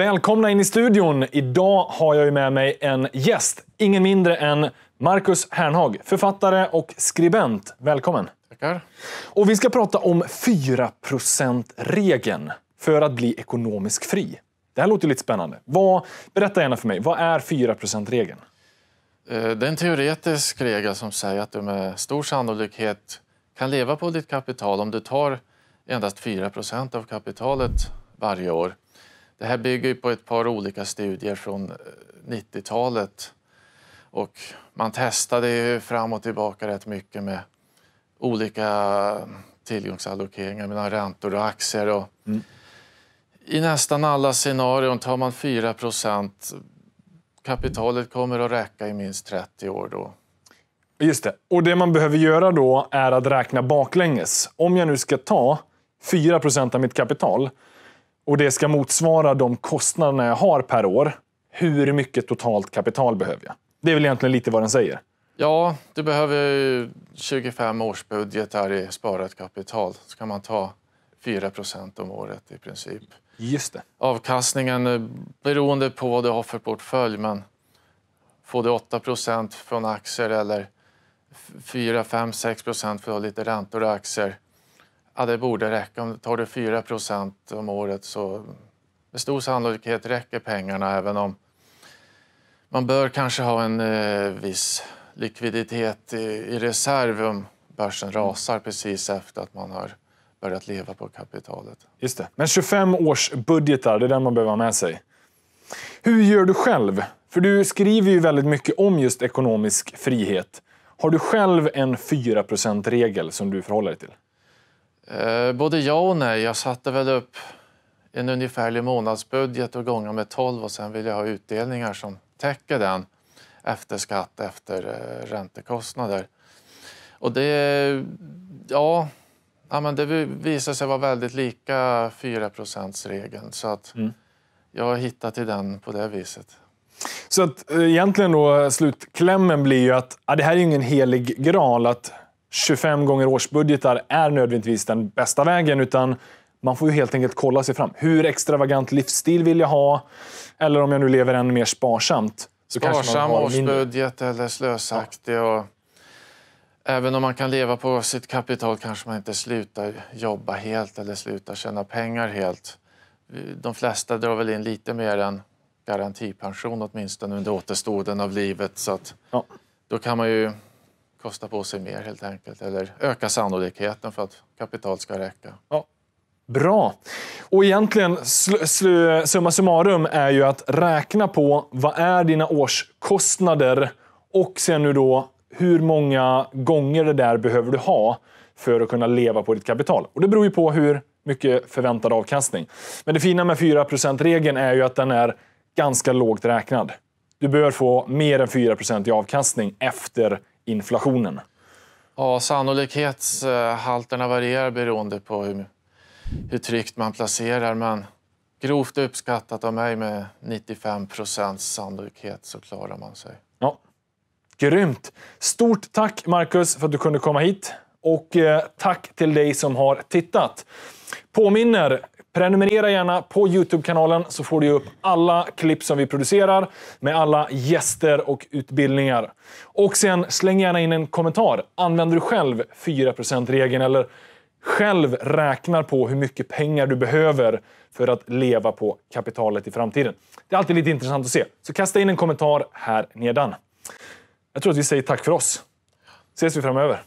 Välkomna in i studion! Idag har jag med mig en gäst, ingen mindre än Marcus Hernhag, författare och skribent. Välkommen! Tackar. Och vi ska prata om 4%-regeln för att bli ekonomiskt fri. Det här låter lite spännande. Vad, berätta gärna för mig, vad är 4%-regeln? Eh, det är en teoretisk regel som säger att du med stor sannolikhet kan leva på ditt kapital om du tar endast 4 av kapitalet varje år. Det här bygger ju på ett par olika studier från 90-talet. Eh, och man testade ju fram och tillbaka rätt mycket med olika tillgångsallokeringar mellan räntor och aktier. Och mm. I nästan alla scenarion tar man 4 procent, Kapitalet kommer att räcka i minst 30 år då. Just det. Och det man behöver göra då är att räkna baklänges. Om jag nu ska ta 4 procent av mitt kapital och det ska motsvara de kostnaderna jag har per år. Hur mycket totalt kapital behöver jag? Det är väl egentligen lite vad den säger. Ja, du behöver 25 års budget här i sparat kapital. Så kan man ta 4 om året i princip. Just det. Avkastningen eh, beroende på vad du har för portfölj, men får du 8 från aktier eller 4, 5, 6 för lite räntor och aktier Ja, det borde räcka. Om tar du 4 om året så med stor sannolikhet räcker pengarna även om man bör kanske ha en eh, viss likviditet i, i reserv om börsen mm. rasar precis efter att man har börjat leva på kapitalet. Just det. Men 25 års budgetar, det är den man behöver ha med sig. Hur gör du själv? För du skriver ju väldigt mycket om just ekonomisk frihet. Har du själv en 4 regel som du förhåller dig till? Eh, både ja och nej. Jag satte väl upp en ungefärlig månadsbudget och gånger med 12 och sen vill jag ha utdelningar som täcker den efter skatt, efter eh, räntekostnader. Och det, ja, ja men det visade sig vara väldigt lika 4 regeln så att mm. jag har hittat till den på det viset. Så att eh, egentligen då slutklämmen blir ju att ja, det här är ingen helig graal. att 25 gånger årsbudgetar är nödvändigtvis den bästa vägen, utan man får ju helt enkelt kolla sig fram. Hur extravagant livsstil vill jag ha? Eller om jag nu lever ännu mer sparsamt. Så Sparsam årsbudget eller slösaktig. Ja. Och även om man kan leva på sitt kapital kanske man inte slutar jobba helt eller slutar tjäna pengar helt. De flesta drar väl in lite mer än garantipension åtminstone under återstoden av livet. Så att ja. Då kan man ju kosta på sig mer helt enkelt eller öka sannolikheten för att kapital ska räcka. Ja. Bra. Och egentligen, summa summarum, är ju att räkna på vad är dina årskostnader och sen nu då hur många gånger det där behöver du ha för att kunna leva på ditt kapital. Och det beror ju på hur mycket förväntad avkastning. Men det fina med 4 %-regeln är ju att den är ganska lågt räknad. Du bör få mer än 4 i avkastning efter inflationen? Ja, sannolikhetshalterna varierar beroende på hur, hur tryggt man placerar. Men grovt uppskattat av mig med 95 procents sannolikhet så klarar man sig. Ja. Grymt! Stort tack Marcus för att du kunde komma hit och eh, tack till dig som har tittat. Påminner, prenumerera gärna på Youtube-kanalen så får du upp alla klipp som vi producerar med alla gäster och utbildningar. Och sen släng gärna in en kommentar. Använder du själv 4%-regeln eller själv räknar på hur mycket pengar du behöver för att leva på kapitalet i framtiden. Det är alltid lite intressant att se. Så kasta in en kommentar här nedan. Jag tror att vi säger tack för oss. Ses vi framöver.